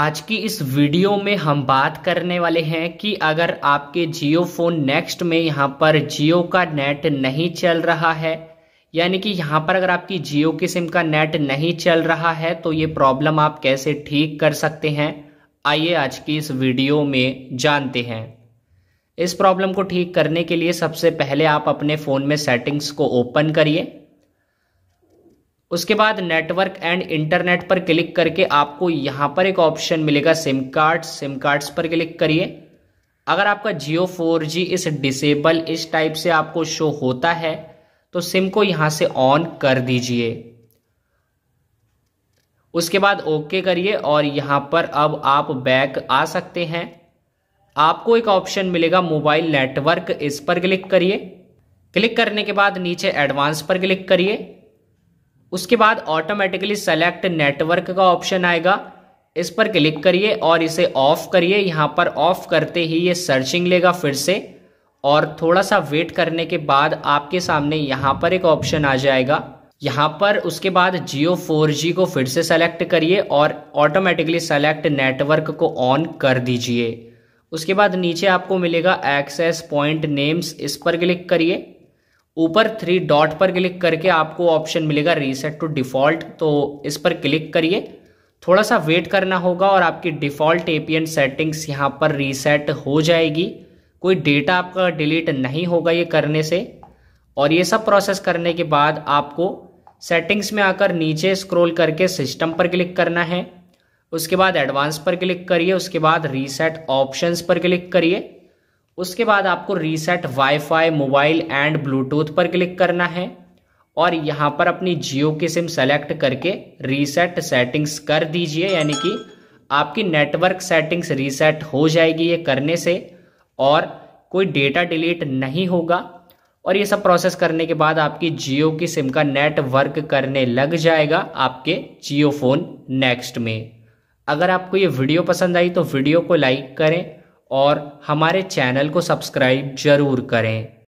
आज की इस वीडियो में हम बात करने वाले हैं कि अगर आपके जियो फोन नेक्स्ट में यहाँ पर जियो का नेट नहीं चल रहा है यानी कि यहाँ पर अगर आपकी जियो की सिम का नेट नहीं चल रहा है तो ये प्रॉब्लम आप कैसे ठीक कर सकते हैं आइए आज की इस वीडियो में जानते हैं इस प्रॉब्लम को ठीक करने के लिए सबसे पहले आप अपने फ़ोन में सेटिंग्स को ओपन करिए उसके बाद नेटवर्क एंड इंटरनेट पर क्लिक करके आपको यहाँ पर एक ऑप्शन मिलेगा सिम कार्ड सिम कार्ड्स पर क्लिक करिए अगर आपका जियो फोर जी इस डिसेबल इस टाइप से आपको शो होता है तो सिम को यहाँ से ऑन कर दीजिए उसके बाद ओके करिए और यहाँ पर अब आप बैक आ सकते हैं आपको एक ऑप्शन मिलेगा मोबाइल नेटवर्क इस पर क्लिक करिए क्लिक करने के बाद नीचे एडवांस पर क्लिक करिए उसके बाद ऑटोमेटिकली सेलेक्ट नेटवर्क का ऑप्शन आएगा इस पर क्लिक करिए और इसे ऑफ करिए यहाँ पर ऑफ करते ही ये सर्चिंग लेगा फिर से और थोड़ा सा वेट करने के बाद आपके सामने यहाँ पर एक ऑप्शन आ जाएगा यहाँ पर उसके बाद जियो फोर जी को फिर से सेलेक्ट करिए और ऑटोमेटिकली सेलेक्ट नेटवर्क को ऑन कर दीजिए उसके बाद नीचे आपको मिलेगा एक्सेस पॉइंट नेम्स इस पर क्लिक करिए ऊपर थ्री डॉट पर क्लिक करके आपको ऑप्शन मिलेगा रीसेट टू डिफ़ॉल्ट तो इस पर क्लिक करिए थोड़ा सा वेट करना होगा और आपकी डिफ़ॉल्ट एपीएन सेटिंग्स यहाँ पर रीसेट हो जाएगी कोई डेटा आपका डिलीट नहीं होगा ये करने से और ये सब प्रोसेस करने के बाद आपको सेटिंग्स में आकर नीचे स्क्रॉल करके सिस्टम पर क्लिक करना है उसके बाद एडवांस पर क्लिक करिए उसके बाद रीसेट ऑप्शंस पर क्लिक करिए उसके बाद आपको reset wifi mobile and Bluetooth पर क्लिक करना है और यहाँ पर अपनी जियो की सिम सेलेक्ट करके रीसेट सेटिंग्स कर दीजिए यानी कि आपकी नेटवर्क सेटिंग्स रीसेट हो जाएगी ये करने से और कोई डेटा डिलीट नहीं होगा और ये सब प्रोसेस करने के बाद आपकी जियो की सिम का नेटवर्क करने लग जाएगा आपके जियो फ़ोन नेक्स्ट में अगर आपको ये वीडियो पसंद आई तो वीडियो को लाइक करें और हमारे चैनल को सब्सक्राइब जरूर करें